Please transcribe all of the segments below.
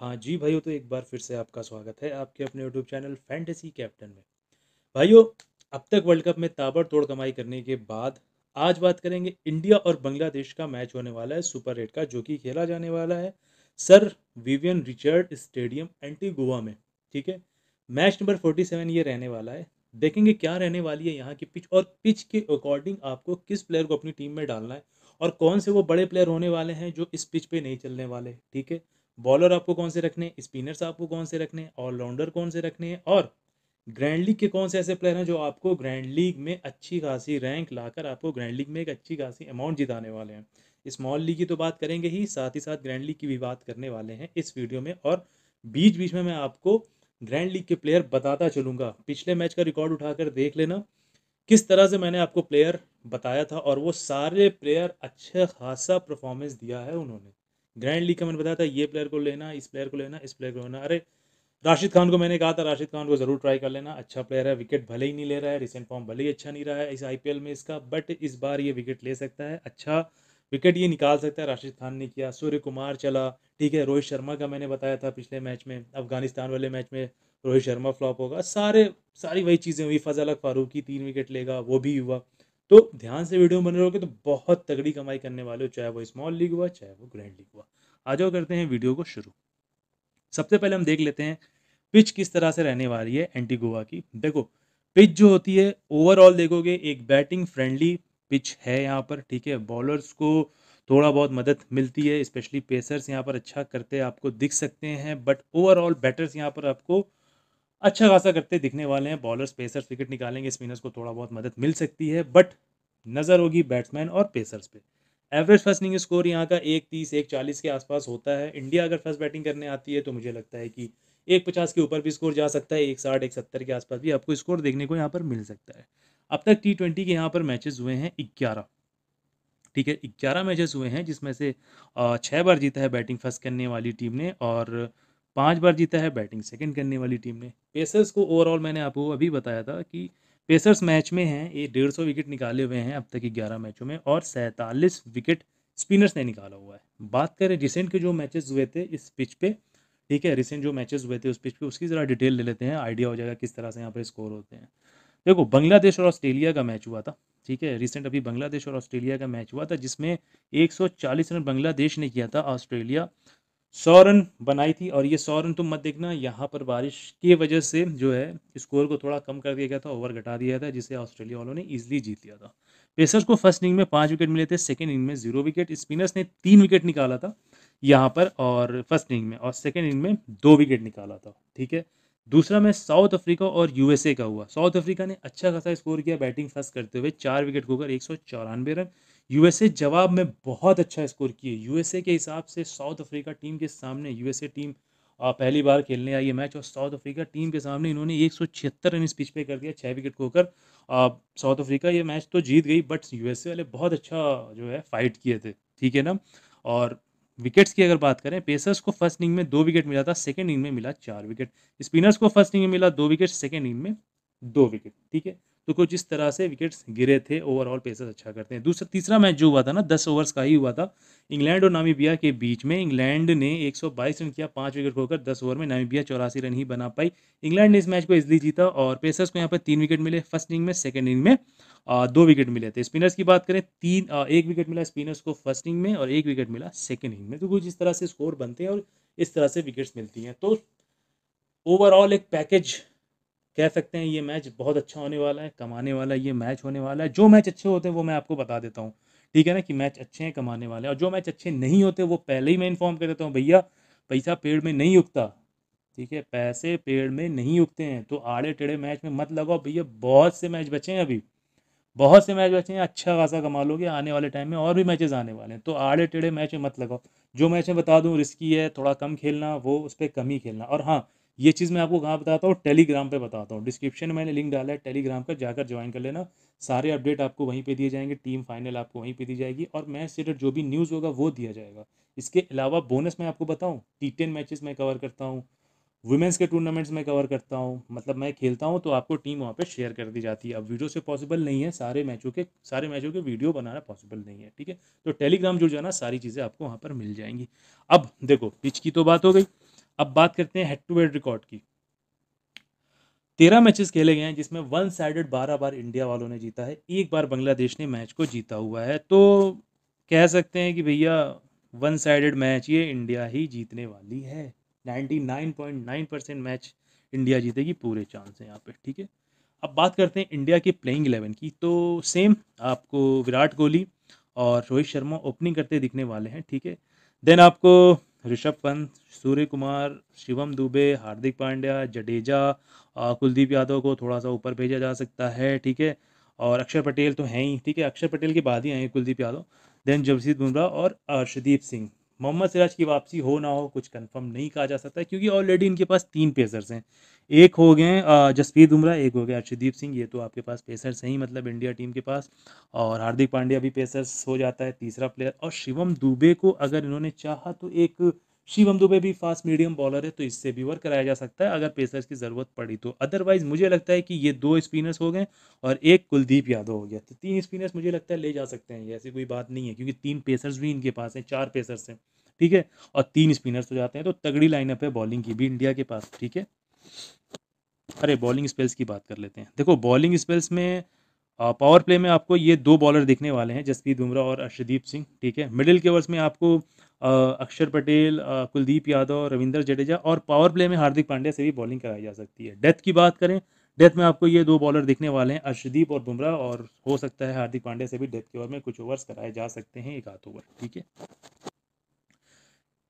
हाँ जी भाइयों तो एक बार फिर से आपका स्वागत है आपके अपने यूट्यूब चैनल फैंटेसी कैप्टन में भाइयों अब तक वर्ल्ड कप में ताबड़तोड़ कमाई करने के बाद आज बात करेंगे इंडिया और बांग्लादेश का मैच होने वाला है सुपर एट का जो कि खेला जाने वाला है sir Vivian Richard stadium Antigua में ठीक है मैच नंबर फोर्टी सेवन ये रहने वाला है देखेंगे क्या रहने वाली है यहाँ की पिच और पिच के अकॉर्डिंग आपको किस प्लेयर को अपनी टीम में डालना है और कौन से वो बड़े प्लेयर होने वाले हैं जो इस पिच पे नहीं चलने वाले ठीक है बॉलर आपको कौन से रखने स्पिनर्स आपको कौन से रखने ऑलराउंडर कौन से रखने हैं और ग्रैंड लीग के कौन से ऐसे प्लेयर हैं जो आपको ग्रैंड लीग में अच्छी खासी रैंक लाकर आपको ग्रैंड लीग में एक अच्छी खासी अमाउंट जिताने वाले हैं स्मॉल लीग की तो बात करेंगे ही साथ ही साथ ग्रैंड लीग की भी बात करने वाले हैं इस वीडियो में और बीच बीच में मैं आपको ग्रैंड लीग के प्लेयर बताता चलूँगा पिछले मैच का रिकॉर्ड उठाकर देख लेना किस तरह से मैंने आपको प्लेयर बताया था और वो सारे प्लेयर अच्छा खासा परफॉर्मेंस दिया है उन्होंने ग्रैंड लीग का मैंने बताया था ये प्लेयर को लेना इस प्लेयर को लेना इस प्लेयर को लेना अरे राशिद खान को मैंने कहा था राशिद खान को ज़रूर ट्राई कर लेना अच्छा प्लेयर है विकेट भले ही नहीं ले रहा है रिसेंट फॉर्म भले ही अच्छा नहीं रहा है इस आई में इसका बट इस बार ये विकेट ले सकता है अच्छा विकेट ये निकाल सकता है राशिद खान ने किया सूर्य कुमार चला ठीक है रोहित शर्मा का मैंने बताया था पिछले मैच में अफगानिस्तान वाले मैच में रोहित शर्मा फ्लॉप होगा सारे सारी वही चीज़ें हुई फजल फारूकी तीन विकेट लेगा वो भी हुआ तो ध्यान से वीडियो बने रहोगे तो बहुत तगड़ी कमाई करने वाले हो चाहे वो स्मॉल लीग हुआ चाहे वो ग्रैंड लीग हुआ आ जाओ करते हैं वीडियो को शुरू सबसे पहले हम देख लेते हैं पिच किस तरह से रहने वाली है एंटी गोवा की देखो पिच जो होती है ओवरऑल देखोगे एक बैटिंग फ्रेंडली पिच है यहाँ पर ठीक है बॉलर्स को थोड़ा बहुत मदद मिलती है स्पेशली पेसर्स यहाँ पर अच्छा करते आपको दिख सकते हैं बट ओवरऑल बैटर्स यहाँ पर आपको अच्छा खासा करते दिखने वाले हैं बॉलर्स पेसर्स विकेट निकालेंगे स्पिनर्स को थोड़ा बहुत मदद मिल सकती है बट नज़र होगी बैट्समैन और पेसर्स पे एवरेज फर्स्ट इनिंग स्कोर यहाँ का एक तीस एक चालीस के आसपास होता है इंडिया अगर फर्स्ट बैटिंग करने आती है तो मुझे लगता है कि एक पचास के ऊपर भी स्कोर जा सकता है एक साठ एक सत्तर के आसपास भी आपको स्कोर देखने को यहाँ पर मिल सकता है अब तक टी ट्वेंटी के यहाँ पर मैचेस हुए हैं ग्यारह ठीक है ग्यारह मैचेस हुए हैं जिसमें से छः बार जीता है बैटिंग फर्स्ट करने वाली टीम ने और पाँच बार जीता है बैटिंग सेकंड करने वाली टीम ने पेसर्स को ओवरऑल मैंने आपको अभी बताया था कि पेसर्स मैच में हैं ये डेढ़ सौ विकेट निकाले हुए हैं अब तक की ग्यारह मैचों में और सैंतालीस विकेट स्पिनर्स ने निकाला हुआ है बात करें रिसेंट के जो मैचेस हुए थे इस पिच पे ठीक है रिसेंट जो मैचेस हुए थे उस पिच पे उसकी ज़रा डिटेल ले लेते हैं आइडिया हो जाएगा किस तरह से यहाँ पर स्कोर होते हैं देखो बांग्लादेश और ऑस्ट्रेलिया का मैच हुआ था ठीक है रिसेंट अभी बांग्लादेश और ऑस्ट्रेलिया का मैच हुआ था जिसमें 140 रन बांग्लादेश ने किया था ऑस्ट्रेलिया सौरन बनाई थी और ये सौरन तुम मत देखना यहाँ पर बारिश की वजह से जो है स्कोर को थोड़ा कम कर दिया गया था ओवर घटा दिया था जिसे ऑस्ट्रेलिया वालों ने ईजिली जीत लिया था पेसर्स को फर्स्ट इनिंग में पाँच विकेट मिले थे सेकेंड इनिंग में जीरो विकेट स्पिनर्स ने तीन विकेट निकाला था यहाँ पर और फर्स्ट इनिंग में और सेकेंड इनिंग में दो विकेट निकाला था ठीक है दूसरा मैच साउथ अफ्रीका और यूएसए का हुआ साउथ अफ्रीका ने अच्छा खासा स्कोर किया बैटिंग फर्स्ट करते हुए चार विकेट खोकर एक रन यूएसए जवाब में बहुत अच्छा स्कोर किए यूएसए के हिसाब से साउथ अफ्रीका टीम के सामने यूएसए टीम पहली बार खेलने आई है मैच और साउथ अफ्रीका टीम के सामने इन्होंने एक सौ छिहत्तर रन इस पिच पे कर दिया छः विकेट खोकर साउथ अफ्रीका ये मैच तो जीत गई बट यूएसए वाले बहुत अच्छा जो है फाइट किए थे ठीक है ना और विकेट्स की अगर बात करें पेसर्स को फर्स्ट इनिंग में दो विकेट मिला था सेकेंड इनिंग में मिला चार विकेट स्पिनर्स को फर्स्ट इनिंग में मिला दो विकेट सेकेंड इनिंग में दो विकेट ठीक है तो कुछ इस तरह से विकेट्स गिरे थे ओवरऑल पेसर्स अच्छा करते हैं दूसरा तीसरा मैच जो हुआ था ना दस ओवर्स का ही हुआ था इंग्लैंड और नामीबिया के बीच में इंग्लैंड ने 122 रन किया पाँच विकेट खोकर दस ओवर में नामीबिया चौरासी रन ही बना पाई इंग्लैंड ने इस मैच को इजली जीता और पेसर्स को यहाँ पर तीन विकेट मिले फर्स्ट इनिंग में सेकेंड इनिंग में दो विकेट मिले थे स्पिनर्स की बात करें तीन एक विकेट मिला स्पिनर्स को फर्स्ट इनिंग में और एक विकेट मिला सेकेंड इनिंग में तो कुछ इस तरह से स्कोर बनते हैं और इस तरह से विकेट्स मिलती हैं तो ओवरऑल एक पैकेज कह सकते हैं ये मैच बहुत अच्छा होने वाला है कमाने वाला है ये मैच होने वाला है जो मैच अच्छे होते हैं वो मैं आपको बता देता हूँ ठीक है ना कि मैच अच्छे हैं कमाने वाले और जो मैच अच्छे नहीं होते वो पहले ही मैं इन्फॉर्म कर देता हूँ भैया पैसा पेड़ में नहीं उगता ठीक है पैसे पेड़ में नहीं उगते हैं तो आड़े टेढ़े मैच में मत लगाओ भैया बहुत से मैच बचे हैं अभी बहुत से मैच बचे हैं अच्छा खासा कमा लोगे आने वाले टाइम में और भी मैचेस आने वाले हैं तो आड़े टेढ़े मैच में मत लगाओ जो मैच मैं बता दूँ रिस्की है थोड़ा कम खेलना वो उस पर कम ही खेलना और हाँ ये चीज़ मैं आपको कहाँ बताता हूँ टेलीग्राम पे बताता हूँ डिस्क्रिप्शन में मैंने लिंक डाला है टेलीग्राम का जाकर ज्वाइन कर लेना सारे अपडेट आपको वहीं पे दिए जाएंगे टीम फाइनल आपको वहीं पे दी जाएगी और मैच रिलेटेड जो भी न्यूज़ होगा वो दिया जाएगा इसके अलावा बोनस मैं आपको बताऊँ टी टेन मैचेस मैं कवर करता हूँ वुमेंस के टूर्नामेंट्स में कवर करता हूँ मतलब मैं खेलता हूँ तो आपको टीम वहाँ पर शेयर कर दी जाती है अब वीडियो से पॉसिबल नहीं है सारे मैचों के सारे मैचों के वीडियो बनाना पॉसिबल नहीं है ठीक है तो टेलीग्राम जुड़ जाना सारी चीज़ें आपको वहाँ पर मिल जाएंगी अब देखो पिच की तो बात हो गई अब बात करते हैं हेड टू हेड रिकॉर्ड की तेरह मैचेस खेले गए हैं जिसमें वन साइडेड बारह बार इंडिया वालों ने जीता है एक बार बांग्लादेश ने मैच को जीता हुआ है तो कह सकते हैं कि भैया वन साइडेड मैच ये इंडिया ही जीतने वाली है ninety nine point nine percent match India जीतेगी पूरे चांस हैं यहाँ पे ठीक है अब बात करते हैं इंडिया के प्लेइंग इलेवन की तो सेम आपको विराट कोहली और रोहित शर्मा ओपनिंग करते दिखने वाले हैं ठीक है देन आपको ऋषभ पंत सूर्य कुमार शिवम दुबे हार्दिक पांड्या जडेजा कुलदीप यादव को थोड़ा सा ऊपर भेजा जा सकता है ठीक है और अक्षर पटेल तो हैं ही ठीक है अक्षर पटेल के बाद ही आए कुलदीप यादव देन जगजीत बुमराह और अर्शदीप सिंह मोहम्मद सिराज की वापसी हो ना हो कुछ कंफर्म नहीं कहा जा सकता क्योंकि ऑलरेडी इनके पास तीन पेसर्स हैं एक हो गए जसप्रीत बुमराह एक हो गए अर्षदीप सिंह ये तो आपके पास पेसर्स हैं ही मतलब इंडिया टीम के पास और हार्दिक पांड्या भी पेसर्स हो जाता है तीसरा प्लेयर और शिवम दुबे को अगर इन्होंने चाहा तो एक शिवम दुबे भी फास्ट मीडियम बॉलर है तो इससे भी वर्क कराया जा सकता है अगर पेसर्स की ज़रूरत पड़ी तो अदरवाइज मुझे लगता है कि ये दो स्पिनर्स हो गए और एक कुलदीप यादव हो गया तो तीन स्पिनर्स मुझे लगता है ले जा सकते हैं ऐसी कोई बात नहीं है क्योंकि तीन पेसर्स भी इनके पास हैं चार पेसर्स हैं ठीक है और तीन स्पिनर्स हो जाते हैं तो तगड़ी लाइनअप है बॉलिंग की भी इंडिया के पास ठीक है अरे बॉलिंग स्पेल्स की बात कर लेते हैं देखो बॉलिंग स्पेल्स में पावर प्ले में आपको ये दो बॉलर दिखने वाले हैं जसप्रीत बुमराह और अर्षदीप सिंह ठीक है मिडिल के ओवर्स में आपको अक्षर पटेल कुलदीप यादव रविंदर जडेजा और पावर प्ले में हार्दिक पांड्या से भी बॉलिंग कराई जा सकती है डेथ की बात करें डेथ में आपको ये दो बॉलर दिखने वाले हैं अर्शदीप और बुमराह और हो सकता है हार्दिक पांड्या से भी डेथ के ओवर में कुछ ओवर्स कराए जा सकते हैं एक आध ओवर ठीक है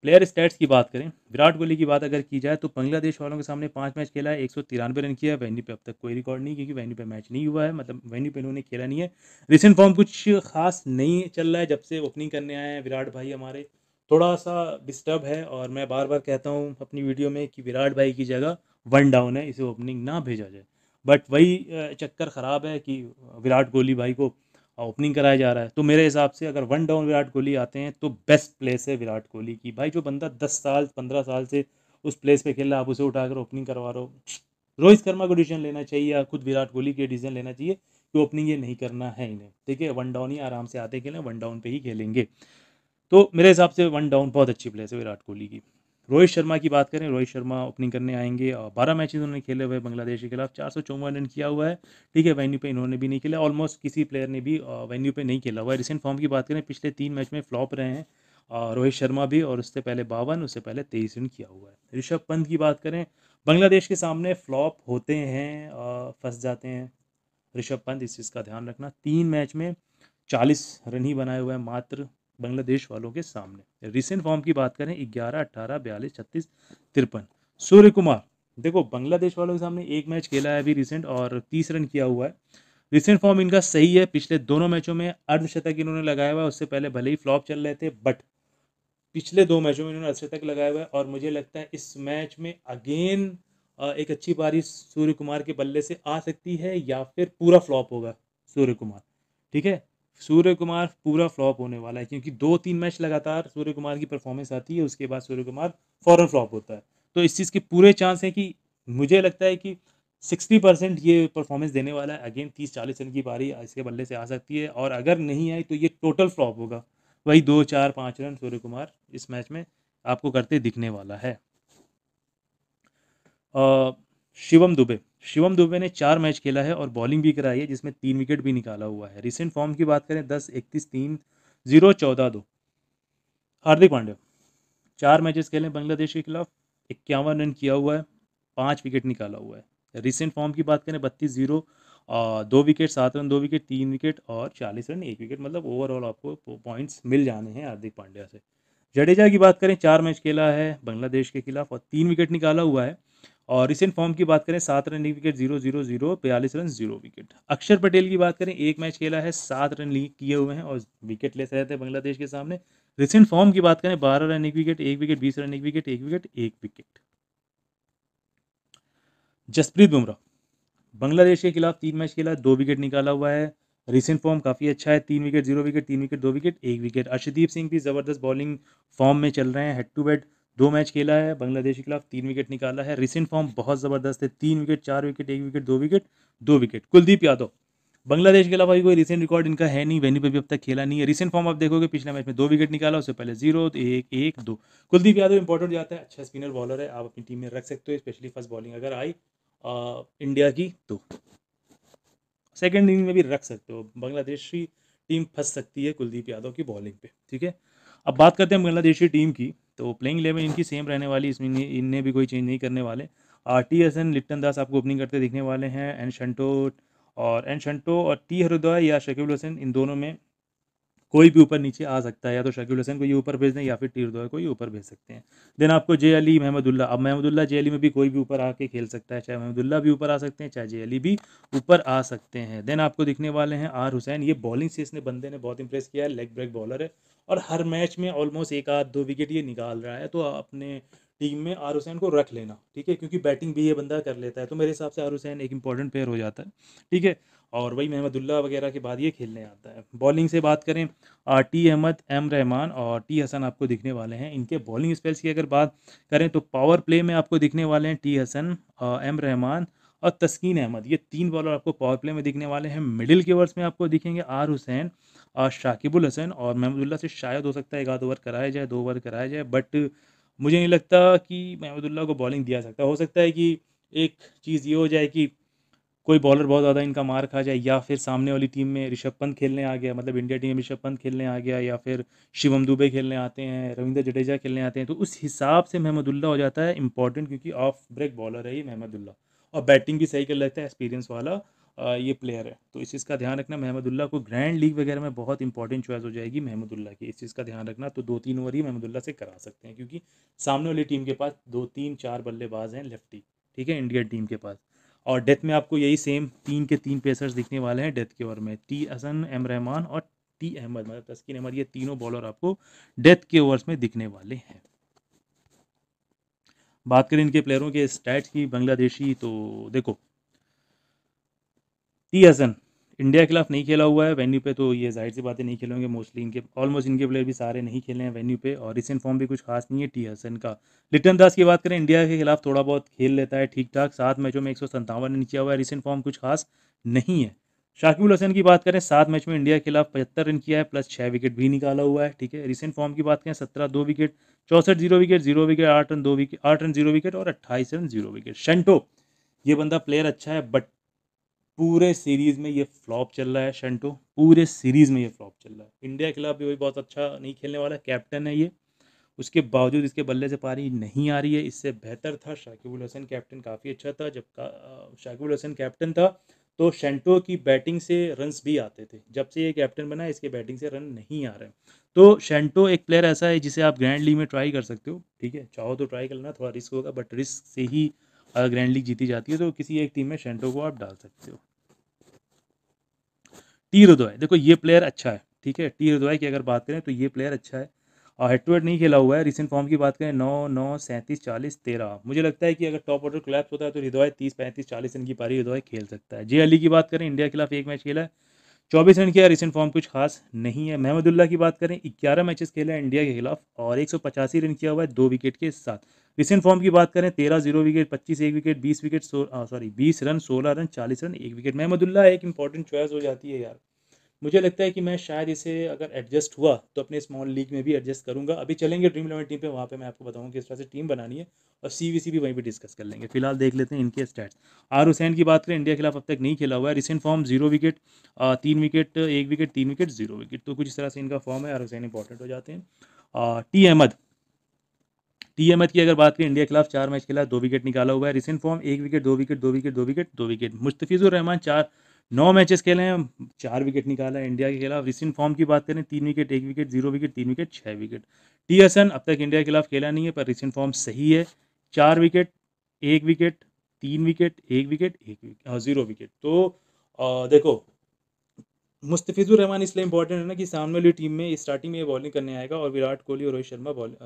प्लेयर स्टैट्स की बात करें विराट कोहली की बात अगर की जाए तो बांग्लादेश वालों के सामने पाँच मैच खेला है एक सौ तिरानवे रन किया है वेन्यू पे अब तक कोई रिकॉर्ड नहीं क्योंकि वेन्यू पे मैच नहीं हुआ है मतलब वेन्यू पे इन्होंने खेला नहीं है रिसेंट फॉर्म कुछ खास नहीं चल रहा है जब से ओपनिंग करने आए हैं विराट भाई हमारे थोड़ा सा डिस्टर्ब है और मैं बार बार कहता हूँ अपनी वीडियो में कि विराट भाई की जगह वन डाउन है इसे ओपनिंग ना भेजा जाए बट वही चक्कर ख़राब है कि विराट कोहली भाई को ओपनिंग कराया जा रहा है तो मेरे हिसाब से अगर वन डाउन विराट कोहली आते हैं तो बेस्ट प्लेस है विराट कोहली की भाई जो बंदा दस साल पंद्रह साल से उस प्लेस पे खेल रहा है आप उसे उठाकर ओपनिंग करवा रहे हो रोहित शर्मा को डिसीजन लेना चाहिए या खुद विराट कोहली के डिसीजन लेना चाहिए कि ओपनिंग ये नहीं करना है इन्हें ठीक है वन डाउन ही आराम से आते खेलें वन डाउन पर ही खेलेंगे तो मेरे हिसाब से वन डाउन बहुत अच्छी प्लेस है विराट कोहली की रोहित शर्मा की बात करें रोहित शर्मा ओपनिंग करने आएंगे और बारह मैच उन्होंने खेले हुए बांग्लादेश के खिलाफ चार सौ चौवन रन किया हुआ है ठीक है वेन्यू पे इन्होंने भी नहीं खेला ऑलमोस्ट किसी प्लेयर ने भी वेन्यू पे नहीं खेला हुआ है रिसेंट फॉर्म की बात करें पिछले तीन मैच में फ्लॉप रहे हैं रोहित शर्मा भी और उससे पहले बावन उससे पहले तेईस रन किया हुआ है ऋषभ पंत की बात करें बांग्लादेश के सामने फ्लॉप होते हैं फंस जाते हैं ऋषभ पंत इस चीज़ का ध्यान रखना तीन मैच में चालीस रन ही बनाए हुए हैं मात्र बांग्लादेश वालों के सामने रिसेंट फॉर्म की बात करें ग्यारह अट्ठारह बयालीस छत्तीस तिरपन सूर्य कुमार देखो बांग्लादेश वालों के सामने एक मैच खेला है अभी रिसेंट और तीस रन किया हुआ है रिसेंट फॉर्म इनका सही है पिछले दोनों मैचों में अर्धशतक इन्होंने लगाया हुआ है उससे पहले भले ही फ्लॉप चल रहे थे बट पिछले दो मैचों में इन्होंने अर्धशतक लगाया हुआ है और मुझे लगता है इस मैच में अगेन एक अच्छी पारी सूर्य कुमार के बल्ले से आ सकती है या फिर पूरा फ्लॉप होगा सूर्य कुमार ठीक है सूर्य कुमार पूरा फ्लॉप होने वाला है क्योंकि दो तीन मैच लगातार सूर्य कुमार की परफॉर्मेंस आती है उसके बाद सूर्य कुमार फ़ौरन फ्लॉप होता है तो इस चीज़ के पूरे चांस हैं कि मुझे लगता है कि सिक्सटी परसेंट ये परफॉर्मेंस देने वाला है अगेन तीस चालीस रन की बारी इसके बल्ले से आ सकती है और अगर नहीं आई तो ये टोटल फ्लॉप होगा वही दो चार पाँच रन सूर्य कुमार इस मैच में आपको करते दिखने वाला है शिवम दुबे शिवम दुबे ने चार मैच खेला है और बॉलिंग भी कराई है जिसमें तीन विकेट भी निकाला हुआ है रिसेंट फॉर्म की बात करें दस इकतीस तीन जीरो चौदह दो हार्दिक पांड्या चार मैचेस खेले बांग्लादेश के खिलाफ इक्यावन रन किया हुआ है पाँच विकेट निकाला हुआ है रिसेंट फॉर्म की बात करें बत्तीस जीरो दो विकेट सात रन दो विकेट तीन विकेट और चालीस रन एक विकेट मतलब ओवरऑल आपको पॉइंट्स मिल जाने हैं हार्दिक पांड्या से जडेजा की बात करें चार मैच खेला है बांग्लादेश के खिलाफ और तीन विकेट निकाला हुआ है और रिसेंट फॉर्म की बात करें सात रन एक विकेट जीरो जीरो जीरो बयालीस run zero wicket Axar Patel की बात करें एक मैच खेला है सात रन लीग किए हुए हैं और विकेट लेस रहे थे बांग्लादेश के सामने रिसेंट फॉर्म की बात करें बारह रन एक विकेट एक विकेट बीस रन एक विकेट एक विकेट एक विकेट जसप्रीत बुमराह बांग्लादेश के खिलाफ तीन मैच खेला दो विकेट निकाला हुआ है रिसेंट फॉर्म काफ़ी अच्छा है तीन विकेट जीरो विकेट तीन विकेट दो विकेट एक विकेट अर्षदीप सिंह भी ज़बरदस्त बॉलिंग फॉर्म में चल रहे हैं हेड टू हेड दो मैच खेला है बांग्लादेश के खिलाफ तीन विकेट निकाला है रिसेंट फॉर्म बहुत ज़बरदस्त है तीन विकेट चार विकेट एक विकेट दो विकेट दो विकेट कुलदीप यादव बांग्लादेश के अलावा कोई रिसेंट रिकॉर्ड इनका है नहीं वेन्यू पर भी अब तक खेला नहीं है रिसेंट फॉर्म आप देखोगे पिछले मैच में दो विकेट निकाला उससे पहले जीरो तो एक एक दो कुलदीप यादव इंपॉर्टेंट जाता है अच्छा स्पिनर बॉलर है आप अपनी टीम में रख सकते हो स्पेशली फर्स्ट बॉलिंग अगर आई आ, इंडिया की तो सेकेंड इनिंग में भी रख सकते हो बांग्लादेशी टीम फंस सकती है कुलदीप यादव की बॉलिंग पे ठीक है अब बात करते हैं बांग्लादेशी टीम की तो प्लेइंग इलेवन इनकी सेम रहने वाली इसमें इनने भी कोई चेंज नहीं करने वाले R T S N Litton Das आपको ओपनिंग करते दिखने वाले हैं एन शंटो और एन शंटो और टी हरुदय या शकील हुसैन इन दोनों में कोई भी ऊपर नीचे आ सकता है या तो शकील हुसैन को ये ऊपर भेज दें या फिर टीर दो को ये ऊपर भेज सकते हैं देन आपको जे अली महमदुल्ला अब महमदुल्ला जे अली में भी कोई भी ऊपर आके खेल सकता है चाहे महमदुल्ला भी ऊपर आ सकते हैं चाहे जे अली भी ऊपर आ सकते हैं देन आपको दिखने वाले हैं आर हुसैन ये बॉलिंग से इसने बंदे ने बहुत इंप्रेस किया है लेग ब्रेक बॉलर है और हर मैच में ऑलमोस्ट एक आध दो विकेट ये निकाल रहा है तो अपने टीम में आर हुसैन को रख लेना ठीक है क्योंकि बैटिंग भी ये बंदा कर लेता है तो मेरे हिसाब से आर हुसैन एक इंपॉर्टेंट प्लेयर हो जाता है ठीक है और वही महमदुल्ला वगैरह के बाद ये खेलने आता है बॉलिंग से बात करें टी अहमद एम रहमान और टी हसन आपको दिखने वाले हैं इनके बॉलिंग स्पेल्स की अगर बात करें तो पावर प्ले में आपको दिखने वाले हैं टी हसन एम रहमान और तस्कीन अहमद ये तीन बॉलर आपको पावर प्ले में दिखने वाले हैं मिडिल के ओवर्स में आपको दिखेंगे आर हुसैन और शाकिबुल हसैन और महमदुल्ला से शायद हो सकता है एक आध ओवर कराया जाए दो ओवर कराया जाए बट मुझे नहीं लगता कि महमदुल्ला को बॉलिंग दिया सकता हो सकता है कि एक चीज़ ये हो जाए कि कोई बॉलर बहुत ज़्यादा इनका मार खा जाए या फिर सामने वाली टीम में ऋषभ पंत खेलने आ गया मतलब इंडिया टीम में ऋषभ पंत खेलने आ गया या फिर शिवम दुबे खेलने आते हैं रविंद्र जडेजा खेलने आते हैं तो उस हिसाब से महमदुल्ला हो जाता है इंपॉर्टेंट क्योंकि ऑफ ब्रेक बॉलर है ये महमदुल्ला और बैटिंग भी सही कर लेता है एक्सपीरियंस वाला ये प्लेयर है तो इस चीज़ का ध्यान रखना महमदुल्ला को ग्रैंड लीग वगैरह में बहुत इंपॉर्टेंट चॉइस हो जाएगी महमदुल्ला की इस चीज़ का ध्यान रखना तो दो तीन ओवर ही महमदुल्ला से करा सकते हैं क्योंकि सामने वाली टीम के पास दो तीन चार बल्लेबाज हैं लेफ्टी ठीक है इंडिया टीम के पास और डेथ में आपको यही सेम तीन के तीन पेसर्स दिखने वाले हैं डेथ के ओवर में टी असन एम रहमान और टी अहमद मतलब तस्किन अहमद ये तीनों बॉलर आपको डेथ के ओवर्स में दिखने वाले हैं बात करें इनके प्लेयरों के स्टैट्स की बांग्लादेशी तो देखो टी हसन इंडिया के खिलाफ नहीं खेला हुआ है वेन्यू पे तो ये जाहिर सी बातें नहीं खेलेंगे होंगे मोस्टली इनके ऑलमोस्ट इनके प्लेयर भी सारे नहीं खेले हैं वेन्यू पे और रिसेंट फॉर्म भी कुछ खास नहीं है टी हसन का लिटन दास की बात करें इंडिया के खिलाफ थोड़ा बहुत खेल लेता है ठीक ठाक सात मैचों में एक सौ रन किया हुआ है रिसेंट फॉर्म कुछ खास नहीं है शाकिबुल हसन की बात करें सात मैच में इंडिया के खिलाफ पचहत्तर रन किया है प्लस छः विकेट भी निकाला हुआ है ठीक है रिसेंट फॉर्म की बात करें सत्रह दो विकेट चौसठ जीरो विकेट जीरो विकेट आठ रन दो विकेट आठ रन जीरो विकेट और अट्ठाईस रन जीरो विकेट शेंटो ये बंदा प्लेयर अच्छा है बट पूरे सीरीज़ में ये फ्लॉप चल रहा है शेंटो पूरे सीरीज़ में ये फ्लॉप चल रहा है इंडिया के खिलाफ भी वही बहुत अच्छा नहीं खेलने वाला कैप्टन है ये उसके बावजूद इसके बल्ले से पारी नहीं आ रही है इससे बेहतर था शाकिबुल हसन कैप्टन काफ़ी अच्छा था जब शाकिबुल हसन कैप्टन था तो शेंटो की बैटिंग से रन्स भी आते थे जब से ये कैप्टन बना इसके बैटिंग से रन नहीं आ रहे तो शेंटो एक प्लेयर ऐसा है जिसे आप ग्रैंड लीग में ट्राई कर सकते हो ठीक है चाहो तो ट्राई करना थोड़ा रिस्क होगा बट रिस्क से ही अगर ग्रैंड लीग जीती जाती है तो किसी एक टीम में शेंटो को आप डाल सकते हो टी रुदोय देखो ये प्लेयर अच्छा है ठीक है टी रुदोय की अगर बात करें तो ये प्लेयर अच्छा है और हेड टू हेड नहीं खेला हुआ है रिसेंट फॉर्म की बात करें नौ नौ सैंतीस चालीस तेरह मुझे लगता है कि अगर टॉप ऑर्डर क्लैप्स होता है तो हृदय तीस पैंतीस चालीस रन की पारी हृदय खेल सकता है जे अली की बात करें इंडिया के खिलाफ एक मैच खेला है चौबीस रन किया रिसेंट फॉर्म कुछ खास नहीं है महमदुल्ला की बात करें ग्यारह मैचेस खेले हैं इंडिया के खिलाफ और एक रन किया हुआ है दो विकेट के साथ रिसेंट फॉर्म की बात करें तेरह जीरो विकेट पच्चीस एक विकेट बीस विकेट सॉरी बीस रन सोलह रन चालीस रन एक विकेट महमदुल्ला एक इंपॉर्टेंट चॉइस हो जाती है यार मुझे लगता है कि मैं शायद इसे अगर एडजस्ट हुआ तो अपने स्मॉल लीग में भी एडजस्ट करूँगा अभी चलेंगे ड्रीम इलेवन टीम पे वहाँ पे मैं आपको बताऊँ किस तरह से टीम बनानी है और सी सी भी वहीं पर डिस्कस कर लेंगे फिलहाल देख लेते हैं इनके स्टैट्स आर हुसैन की बात करें इंडिया के खिलाफ अब तक नहीं खेला हुआ है रिसेंट फॉर्म जीरो विकेट तीन विकेट एक विकेट तीन विकेट जीरो विकेट तो कुछ इस तरह से इनका फॉर्म है आर हुसैन इंपॉर्टेंट हो जाते हैं टी अहमद टी अहमद की अगर बात करें इंडिया के खिलाफ चार मैच खेला दो विकेट निकाला हुआ है रिसेंट फॉर्म एक विकेट दो विकेट दो विकेट दो विकेट दो विकेट मुस्तफ़ीज़ुर रहमान चार नौ मैचेस खेले हैं चार विकेट निकाला है इंडिया के खिलाफ रिसेंट फॉर्म की बात करें तीन विकेट एक विकेट जीरो विकेट तीन विकेट छः विकेट टी हसन अब तक इंडिया के खिलाफ खेला नहीं है पर रिसेंट फॉर्म सही है चार विकेट एक विकेट तीन विकेट एक विकेट एक विकेट जीरो विकेट तो आ, देखो मुस्तफिजुर रहमान इसलिए इंपॉर्टेंट है ना कि सामने वाली टीम में स्टार्टिंग में ये बॉलिंग करने आएगा और विराट कोहली और रोहित शर्मा बॉल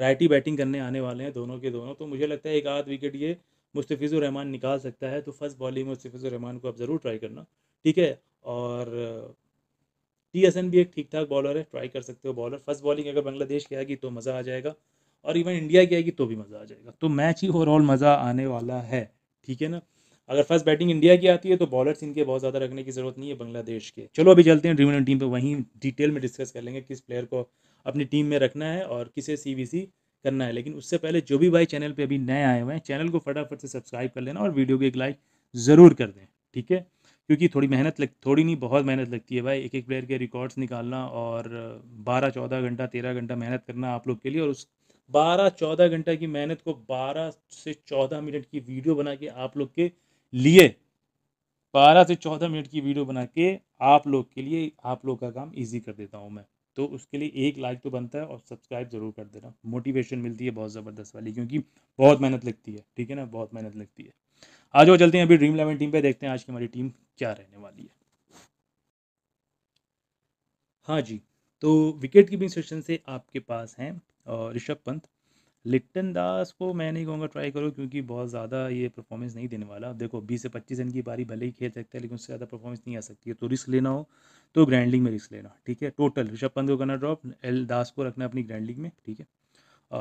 राइटी बैटिंग करने आने वाले हैं दोनों के दोनों तो मुझे लगता है एक आध विकेट ये मुस्तफ़ीज़ुररहमान निकाल सकता है तो फर्स्ट बॉलिंग मुस्तफ़ीज़ुररहमान को आप ज़रूर ट्राई करना ठीक है और टी एस एन भी एक ठीक ठाक बॉलर है ट्राई कर सकते हो बॉलर फर्स्ट बॉलिंग अगर बांग्लादेश की आएगी तो मज़ा आ जाएगा और इवन इंडिया की आएगी तो भी मज़ा आ जाएगा तो मैच ही ओवरऑल मज़ा आने वाला है ठीक है ना अगर फर्स्ट बैटिंग इंडिया की आती है तो बॉलर्स इनके बहुत ज़्यादा रखने की ज़रूरत नहीं है बांग्लादेश के चलो अभी चलते हैं ड्रीम इलेवन टीम पर वहीं डिटेल में डिस्कस कर लेंगे किस प्लेयर को अपनी टीम में रखना है और किसे सी करना है लेकिन उससे पहले जो भी भाई चैनल पे अभी नए आए हुए हैं चैनल को फटाफट से सब्सक्राइब कर लेना और वीडियो को एक लाइक ज़रूर कर दें ठीक है क्योंकि थोड़ी मेहनत लग थोड़ी नहीं बहुत मेहनत लगती है भाई एक एक प्लेयर के रिकॉर्ड्स निकालना और बारह चौदह घंटा तेरह घंटा मेहनत करना आप लोग के लिए और उस बारह चौदह घंटा की मेहनत को बारह से चौदह मिनट की वीडियो बना के आप लोग के लिए बारह से चौदह मिनट की वीडियो बना के आप लोग के लिए आप लोग का काम ईजी कर देता हूँ मैं तो उसके लिए एक लाइक तो बनता है और सब्सक्राइब ज़रूर कर देना मोटिवेशन मिलती है बहुत ज़बरदस्त वाली क्योंकि बहुत मेहनत लगती है ठीक है ना बहुत मेहनत लगती है आज वो चलते हैं अभी ड्रीम इलेवन टीम पे देखते हैं आज की हमारी टीम क्या रहने वाली है हाँ जी तो विकेट कीपिंग सेशन से आपके पास हैं ऋषभ पंत लिट्टन दास को मैं नहीं कहूँगा ट्राई करो क्योंकि बहुत ज़्यादा ये परफॉर्मेंस नहीं देने वाला अब देखो बीस से पच्चीस रन की बारी भले ही खेल सकता है लेकिन उससे ज़्यादा परफॉर्मेंस नहीं आ सकती है तो रिस्क लेना हो तो ग्रैंडलिंग में रिस्क लेना ठीक है टोटल ऋषभ पंत को करना ड्रॉप एल दास को रखना अपनी ग्रैंडलिंग में ठीक है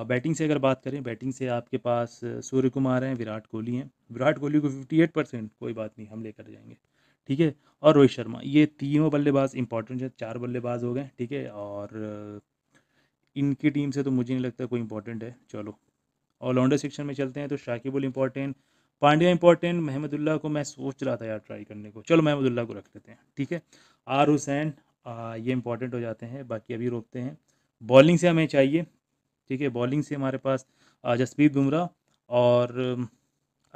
बैटिंग से अगर बात करें बैटिंग से आपके पास सूर्य कुमार हैं विराट कोहली हैं विराट कोहली को फिफ्टी एट परसेंट कोई बात नहीं हम लेकर जाएंगे ठीक है और रोहित शर्मा ये तीनों बल्लेबाज इंपॉर्टेंट है चार बल्लेबाज हो गए ठीक है और इनकी टीम से तो मुझे नहीं लगता कोई इंपॉर्टेंट है चलो ऑलराउंडर सेक्शन में चलते हैं तो शाकिबुल इंपॉर्टेंट पांड्या इंपॉर्टेंट महमदुल्ला को मैं सोच रहा था यार ट्राई करने को चलो महमदुल्ला को रख लेते हैं ठीक है आर हुसैन ये इंपॉर्टेंट हो जाते हैं बाकी अभी रोकते हैं बॉलिंग से हमें चाहिए ठीक है बॉलिंग से हमारे पास जसप्रीत बुमराह और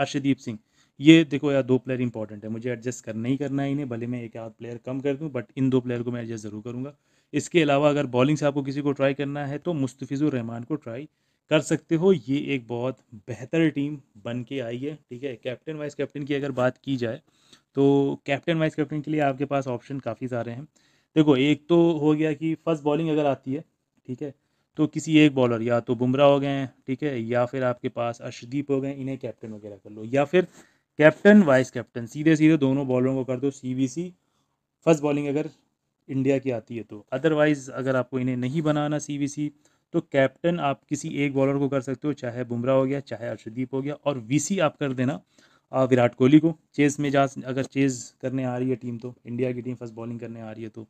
अर्शदीप सिंह ये देखो यार दो प्लेयर इंपॉर्टेंट है मुझे एडजस्ट करना ही करना है इन्हें भले मैं एक आध प्लेयर कम कर दूँ बट इन दो प्लेयर को मैं एडजस्ट ज़रूर करूँगा इसके अलावा अगर बॉलिंग से आपको किसी को ट्राई करना है तो मुस्तफ़ीज़ुर रहमान को ट्राई कर सकते हो ये एक बहुत बेहतर टीम बन के आई है ठीक है कैप्टन वाइस कैप्टन की अगर बात की जाए तो कैप्टन वाइस कैप्टन के लिए आपके पास ऑप्शन काफ़ी सारे हैं देखो एक तो हो गया कि फर्स्ट बॉलिंग अगर आती है ठीक है तो किसी एक बॉलर या तो बुमराह हो गए हैं ठीक है या फिर आपके पास अर्शदीप हो गए इन्हें कैप्टन वगैरह कर लो या फिर कैप्टन वाइस कैप्टन सीधे सीधे दोनों बॉलरों को कर दो सी फर्स्ट बॉलिंग अगर इंडिया की आती है तो अदरवाइज़ अगर आपको इन्हें नहीं बनाना सी तो कैप्टन आप किसी एक बॉलर को कर सकते हो चाहे बुमराह हो गया चाहे अर्शदीप हो गया और वीसी आप कर देना विराट कोहली को चेज़ में जा अगर चेज़ करने आ रही है टीम तो इंडिया की टीम फर्स्ट बॉलिंग करने आ रही है तो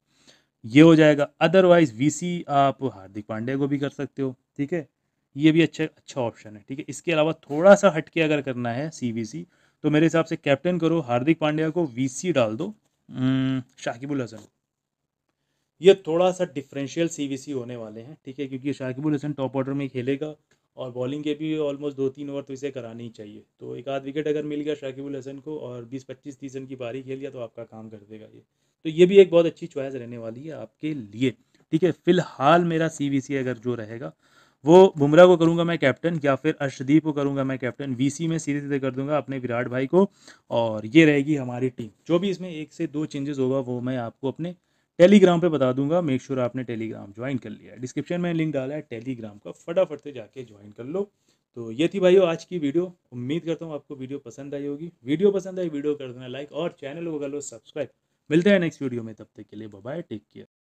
ये हो जाएगा अदरवाइज़ वीसी आप हार्दिक पांड्या को भी कर सकते हो ठीक है ये भी अच्छा अच्छा ऑप्शन है ठीक है इसके अलावा थोड़ा सा हटके अगर करना है सी तो मेरे हिसाब से कैप्टन करो हार्दिक पांड्या को वी डाल दो शाकिबुल हसन ये थोड़ा सा डिफरेंशियल सीवीसी होने वाले हैं ठीक है क्योंकि शाकिबुल हसन टॉप ऑर्डर में खेलेगा और बॉलिंग के भी ऑलमोस्ट दो तीन ओवर तो इसे करानी ही चाहिए तो एक आध विकेट अगर मिल गया शाकिबुल हसन को और बीस पच्चीस तीस रन की बारी खेल लिया तो आपका काम कर देगा ये तो ये भी एक बहुत अच्छी चॉइस रहने वाली है आपके लिए ठीक है फिलहाल मेरा सी अगर जो रहेगा वो बुमराह को करूंगा मैं कैप्टन या फिर अर्शदीप को करूंगा मैं कैप्टन वीसी में सीधे सीधे कर दूंगा अपने विराट भाई को और ये रहेगी हमारी टीम जो भी इसमें एक से दो चेंजेस होगा वो मैं आपको अपने टेलीग्राम पे बता दूंगा मेक श्योर sure आपने टेलीग्राम ज्वाइन कर लिया है डिस्क्रिप्शन में लिंक डाला है टेलीग्राम का फटाफट से जाके ज्वाइन कर लो तो ये थी भाई आज की वीडियो उम्मीद करता हूँ आपको वीडियो पसंद आई होगी वीडियो पसंद आई वीडियो कर देना लाइक और चैनल को कर लो सब्सक्राइब मिलते हैं नेक्स्ट वीडियो में तब तक के लिए बाय टेक केयर